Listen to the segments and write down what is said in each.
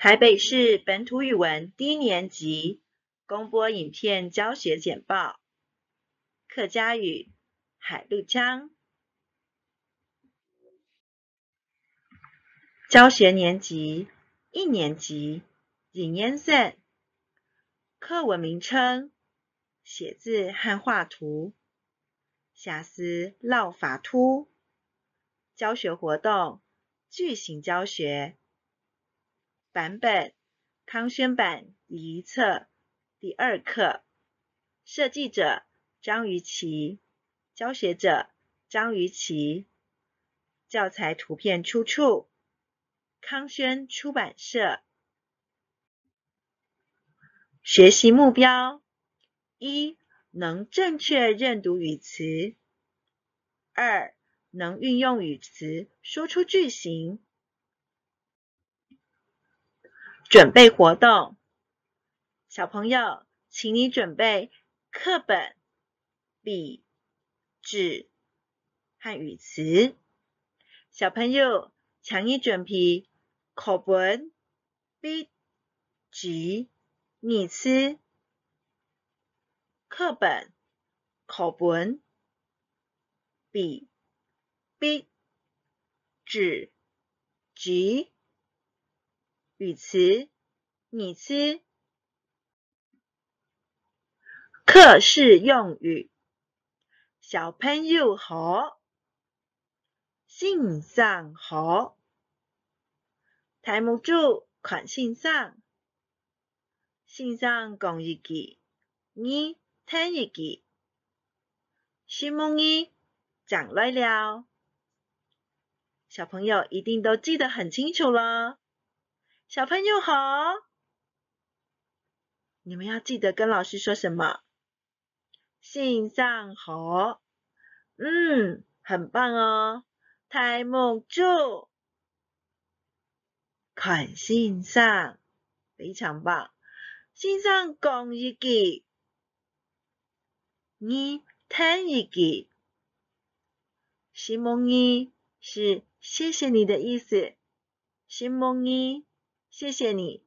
台北市本土语文低年级公播影片教学简报，客家语海陆腔。教学年级一年级，尹延盛。课文名称：写字和画图。下思绕法凸。教学活动：句型教学。版本：康轩版一册，第二课。设计者：张雨琪，教学者：张雨琪。教材图片出处：康轩出版社。学习目标：一、能正确认读语词；二、能运用语词说出句型。准备活动，小朋友，请你准备课本、笔、纸、汉语词。小朋友，强一准备课本、笔、纸、拟词。课本、课本、笔、笔、纸、纸。語詞、你吃。客式用語。小朋友好，先上好，聽無住，款先上，先上講一句，你聽一句，希望你讲來了。小朋友一定都記得很清楚了。小朋友好，你们要记得跟老师说什么？姓上好，嗯，很棒哦。太蒙祝，看谢上，非常棒。信上讲一句，你听一句。谢蒙你是谢谢你的意思。谢蒙你。谢谢你，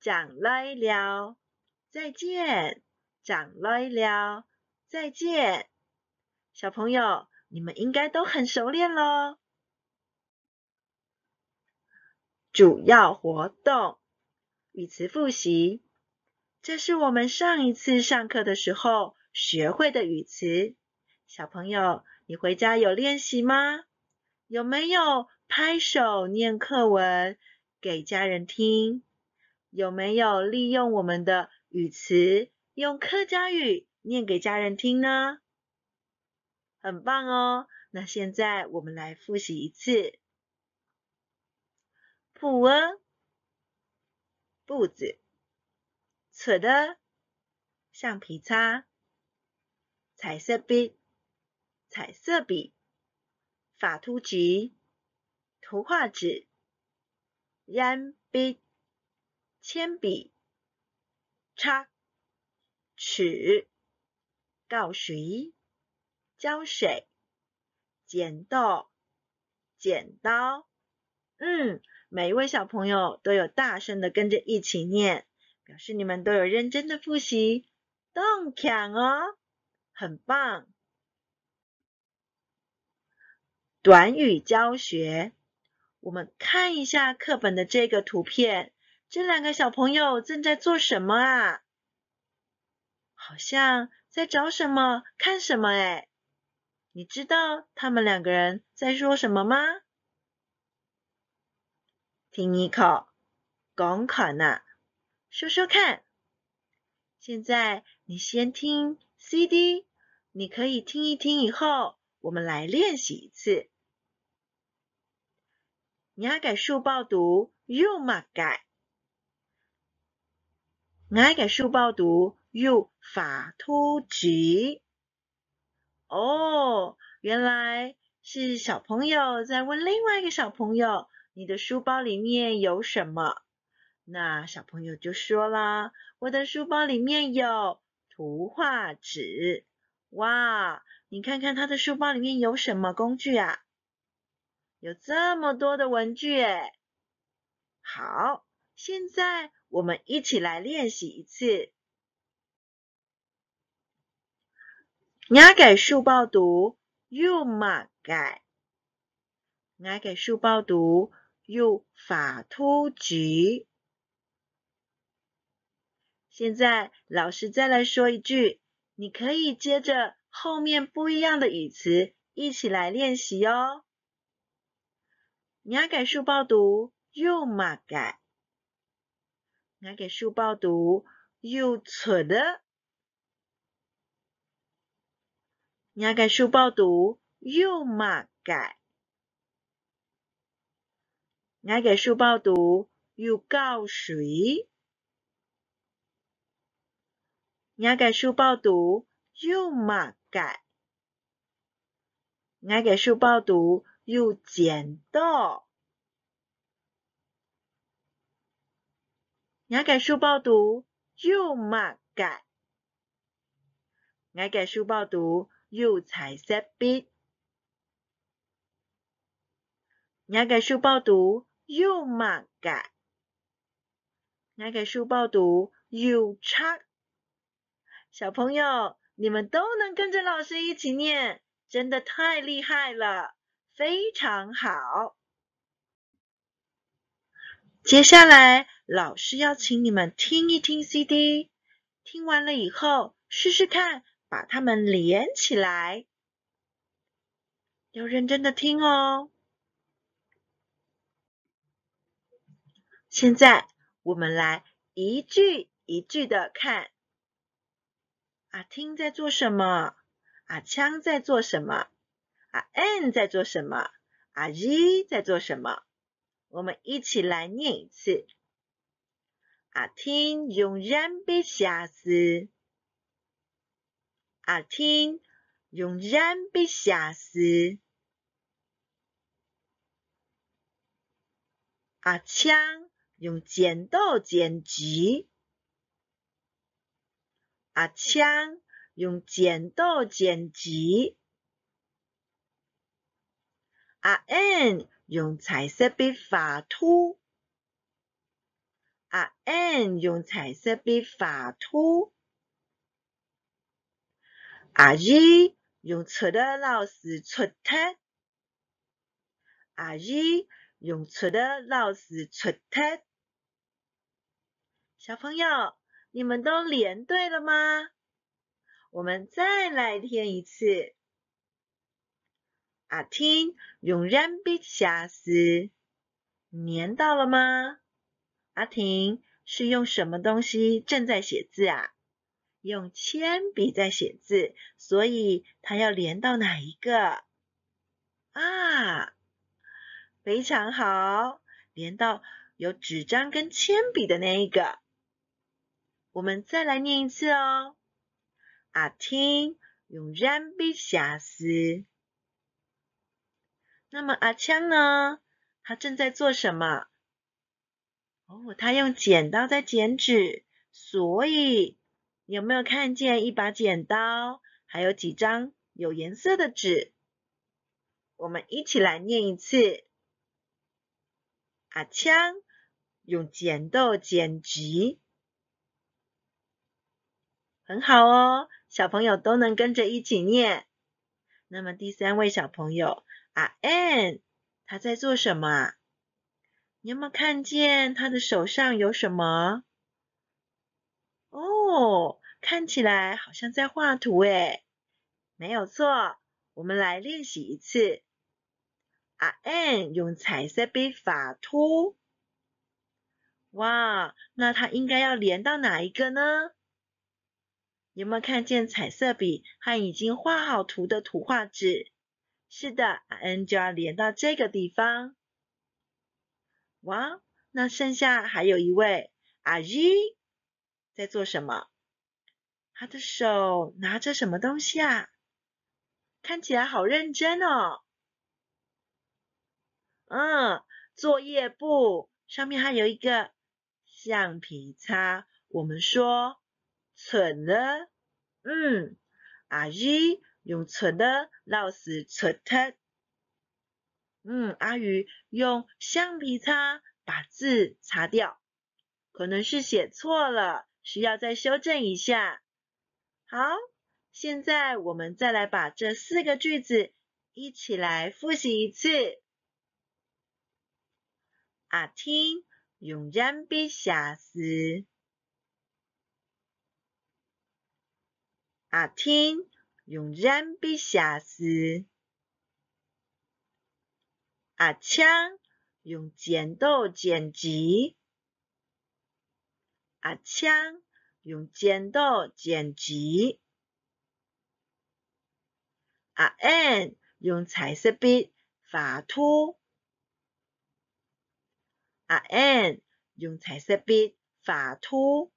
再来了，再见，再来了，再见，小朋友，你们应该都很熟练喽。主要活动语词复习，这是我们上一次上课的时候学会的语词。小朋友，你回家有练习吗？有没有拍手念课文？给家人听，有没有利用我们的语词，用客家语念给家人听呢？很棒哦！那现在我们来复习一次。布音，步子，尺的，橡皮擦，彩色笔，彩色笔，法图纸，图画纸。铅笔、铅笔、尺、尺、告水、胶水、剪刀、剪刀。嗯，每一位小朋友都有大声的跟着一起念，表示你们都有认真的复习，动起哦，很棒！短语教学。我们看一下课本的这个图片，这两个小朋友正在做什么啊？好像在找什么、看什么哎。你知道他们两个人在说什么吗？听一口，讲口呢，说说看。现在你先听 CD，你可以听一听，以后我们来练习一次。你还给书包读又嘛盖？你还给书包读又法突击。哦，原来是小朋友在问另外一个小朋友，你的书包里面有什么？那小朋友就说啦，我的书包里面有图画纸。哇，你看看他的书包里面有什么工具啊？有这么多的文具诶。好，现在我们一起来练习一次。你要给书包读，u 嘛改。你要给书包读，又法突菊。现在老师再来说一句，你可以接着后面不一样的语词一起来练习哦。你要给书包读又骂改，你要给书包读又扯的，你要给书包读又骂改，你要给书包读又告谁，你要给书包读又骂改，你要给书包读。又剪刀，你要给书包读又马改，你要给书包读又踩色笔，你要给书包读又马改，你要给书包读又叉。小朋友，你们都能跟着老师一起念，真的太厉害了！非常好，接下来老师要请你们听一听 CD，听完了以后试试看，把它们连起来，要认真的听哦。现在我们来一句一句的看，阿听在做什么，阿枪在做什么。阿 N 在做什么？阿 Z 在做什么？我们一起来念一次。阿听用然笔写字，阿听用然笔写字，阿枪用剪刀剪辑。阿枪用剪刀剪纸。阿恩用彩色笔画图，阿恩用彩色笔画图，阿姨用锄的老师出头，阿姨用锄的老师出头。小朋友，你们都连对了吗？我们再来听一次。阿婷用铅笔写字，粘到了吗？阿婷是用什么东西正在写字啊？用铅笔在写字，所以它要连到哪一个啊？非常好，连到有纸张跟铅笔的那一个。我们再来念一次哦。阿婷用铅笔写字。那么阿强呢？他正在做什么？哦，他用剪刀在剪纸。所以有没有看见一把剪刀，还有几张有颜色的纸？我们一起来念一次：阿强用剪刀剪纸，很好哦，小朋友都能跟着一起念。那么第三位小朋友。啊 N 他在做什么？你有没有看见他的手上有什么？哦，看起来好像在画图诶。没有错。我们来练习一次。阿 N 用彩色笔法图，哇，那他应该要连到哪一个呢？有没有看见彩色笔和已经画好图的图画纸？是的，N 就要连到这个地方。哇，那剩下还有一位阿 J 在做什么？他的手拿着什么东西啊？看起来好认真哦。嗯，作业簿上面还有一个橡皮擦。我们说蠢了。嗯，阿 J。用擦的，老师擦特。嗯，阿宇用橡皮擦把字擦掉，可能是写错了，需要再修正一下。好，现在我们再来把这四个句子一起来复习一次。阿听，用橡笔擦时，阿听。用染笔写字。阿强用剪刀剪辑，阿强用剪刀剪辑，阿 N 用彩色笔画图。阿 N 用彩色笔画图。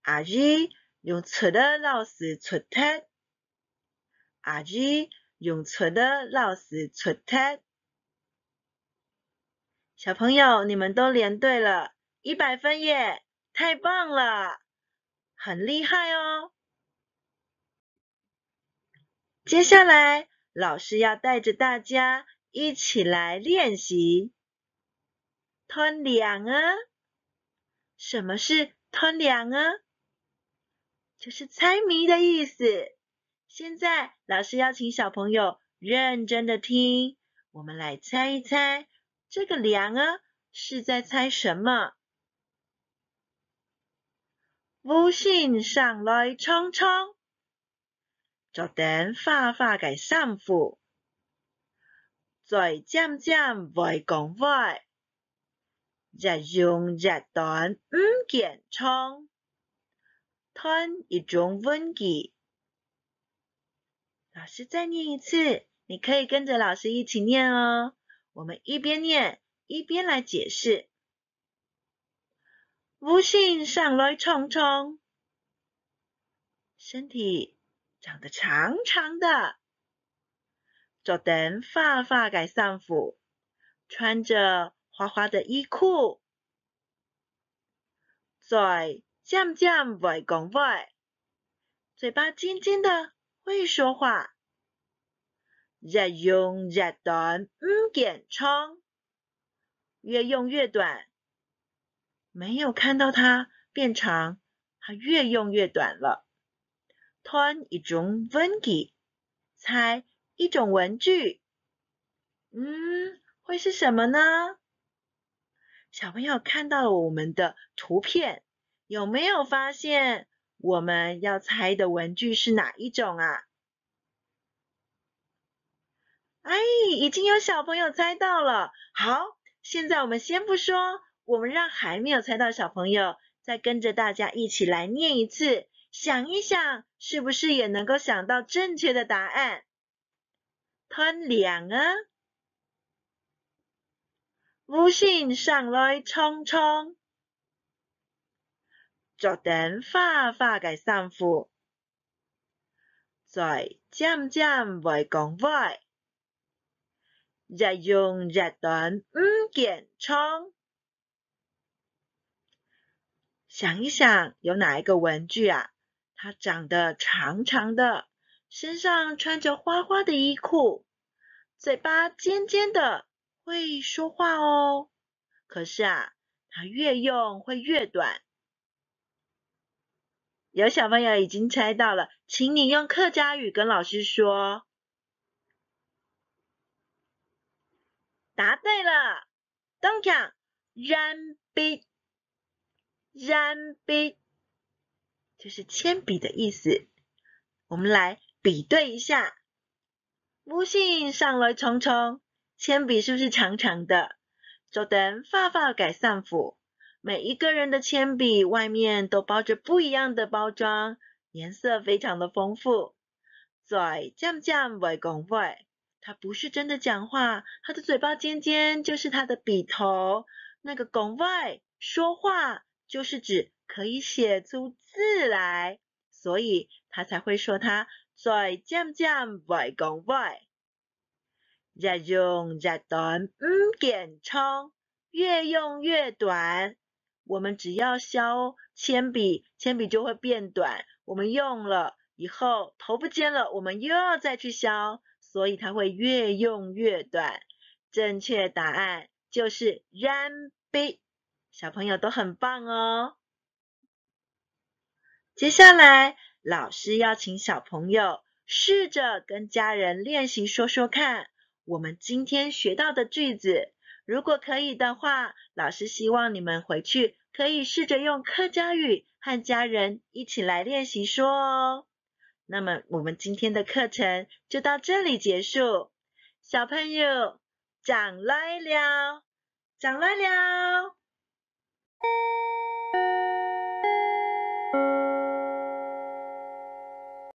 阿依。用出的老师出题，阿吉用出的老师出题？小朋友，你们都连对了，一百分耶！太棒了，很厉害哦。接下来，老师要带着大家一起来练习吞粮啊。什么是吞粮啊？是猜谜的意思。现在老师要请小朋友认真的听，我们来猜一猜，这个梁啊是在猜什么？不信上来尝尝，坐等花花嘅衫裤，在渐渐外讲外，日用日短唔见穿。吞一中蚊子。老师再念一次，你可以跟着老师一起念哦。我们一边念一边来解释。五信上来冲冲，身体长得长长的，坐等发发改上服，穿着花花的衣裤，在。像不像外公外？嘴巴尖尖的，会说话。越用越短，唔见长。越用越短，没有看到它变长，它越用越短了。一种文具，猜一种文具，嗯，会是什么呢？小朋友看到了我们的图片。有没有发现我们要猜的文具是哪一种啊？哎，已经有小朋友猜到了。好，现在我们先不说，我们让还没有猜到小朋友再跟着大家一起来念一次，想一想，是不是也能够想到正确的答案？贪凉啊，不信上来冲冲。着顶花花嘅衫裤，在渐渐会讲话，日用日短唔见窗。想一想，有哪一个文具啊？它长得长长的，身上穿着花花的衣裤，嘴巴尖尖的，会说话哦。可是啊，它越用会越短。有小朋友已经猜到了，请你用客家语跟老师说。答对了，d n t r b i r a n b i t 就是铅笔的意思。我们来比对一下，不信上来冲冲，铅笔是不是长长的？坐等发发改善符。每一个人的铅笔外面都包着不一样的包装，颜色非常的丰富。嘴讲讲不会讲外，他不是真的讲话，他的嘴巴尖尖就是他的笔头。那个“讲外”说话就是指可以写出字来，所以他才会说他嘴讲讲不会讲外。越用越短，唔变长，越用越短。我们只要削铅笔，铅笔就会变短。我们用了以后头不尖了，我们又要再去削，所以它会越用越短。正确答案就是 r m b 小朋友都很棒哦。接下来，老师要请小朋友试着跟家人练习说说看我们今天学到的句子。如果可以的话，老师希望你们回去。可以试着用客家语和家人一起来练习说哦。那么，我们今天的课程就到这里结束。小朋友，掌来了，掌来了。